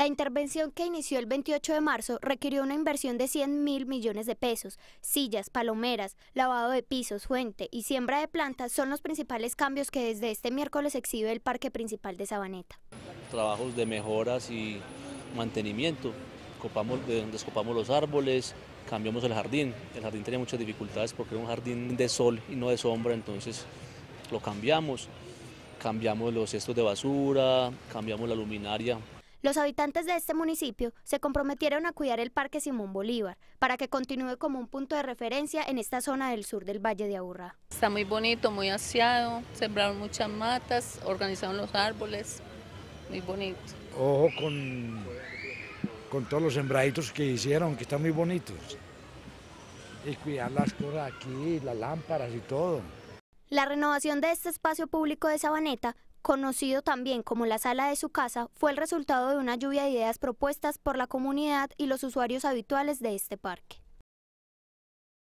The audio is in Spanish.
La intervención que inició el 28 de marzo requirió una inversión de 100 mil millones de pesos. Sillas, palomeras, lavado de pisos, fuente y siembra de plantas son los principales cambios que desde este miércoles exhibe el Parque Principal de Sabaneta. Trabajos de mejoras y mantenimiento. descopamos los árboles, cambiamos el jardín. El jardín tenía muchas dificultades porque era un jardín de sol y no de sombra, entonces lo cambiamos. Cambiamos los cestos de basura, cambiamos la luminaria los habitantes de este municipio se comprometieron a cuidar el Parque Simón Bolívar para que continúe como un punto de referencia en esta zona del sur del Valle de Aburrá. Está muy bonito, muy aseado, sembraron muchas matas, organizaron los árboles, muy bonito. Ojo con, con todos los sembraditos que hicieron, que están muy bonitos. Y cuidar las cosas aquí, las lámparas y todo. La renovación de este espacio público de Sabaneta conocido también como la sala de su casa, fue el resultado de una lluvia de ideas propuestas por la comunidad y los usuarios habituales de este parque.